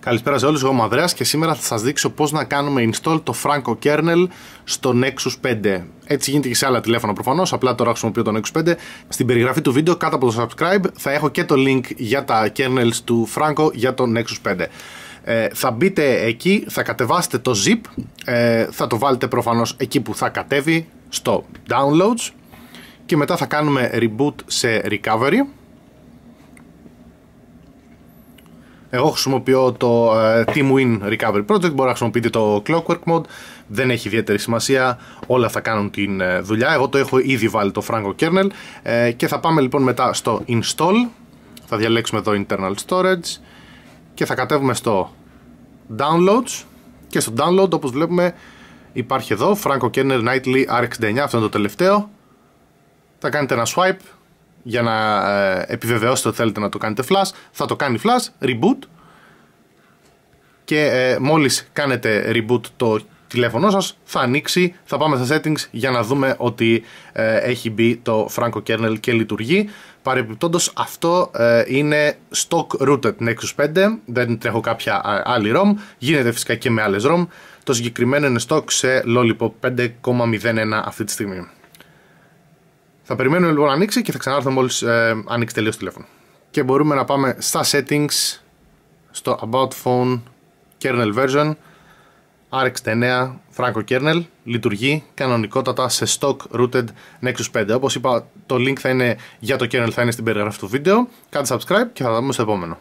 Καλησπέρα σε όλους, εγώ είμαι ο Ανδρέας και σήμερα θα σας δείξω πώς να κάνουμε install το Franco Kernel στο Nexus 5. Έτσι γίνεται και σε άλλα τηλέφωνα προφανώς, απλά τώρα χρησιμοποιώ το Nexus 5. Στην περιγραφή του βίντεο κάτω από το subscribe θα έχω και το link για τα kernels του Franco για το Nexus 5. Ε, θα μπείτε εκεί, θα κατεβάσετε το zip, ε, θα το βάλετε προφανώς εκεί που θα κατέβει στο downloads και μετά θα κάνουμε reboot σε recovery Εγώ χρησιμοποιώ το uh, ε, TeamWin Recovery Project, μπορείτε να χρησιμοποιείτε το Clockwork Mode, δεν έχει ιδιαίτερη σημασία, όλα θα κάνουν την ε, δουλειά. Εγώ το έχω ήδη βάλει το Franco Kernel ε, και θα πάμε λοιπόν μετά στο Install, θα διαλέξουμε εδώ Internal Storage και θα κατέβουμε στο Downloads και στο Download όπως βλέπουμε υπάρχει εδώ Franco Kernel Nightly RX69, αυτό είναι το τελευταίο. Θα κάνετε ένα swipe για να ε, επιβεβαιώσετε ότι θέλετε να το κάνετε flash, θα το κάνει flash, reboot και ε, μόλις κάνετε reboot το τηλέφωνό σας θα ανοίξει, θα πάμε στα settings για να δούμε ότι ε, έχει μπει το Franco Kernel και λειτουργεί. παρεμπιπτόντως αυτό ε, είναι stock rooted Nexus 5, δεν τρέχω κάποια άλλη ROM, γίνεται φυσικά και με άλλες ROM. Το συγκεκριμένο είναι stock σε Lollipop 5,01 αυτή τη στιγμή. Θα περιμένουμε λοιπόν να ανοίξει και θα ξανάρθω μόλις ε, ανοίξει τελείως το τηλέφωνο. Και μπορούμε να πάμε στα settings, στο about phone kernel version, RX9 Franco Kernel λειτουργεί κανονικότατα σε stock rooted Nexus 5. Όπως είπα, το link θα είναι για το kernel θα είναι στην περιγραφή του βίντεο. Κάντε subscribe και θα τα δούμε στο επόμενο.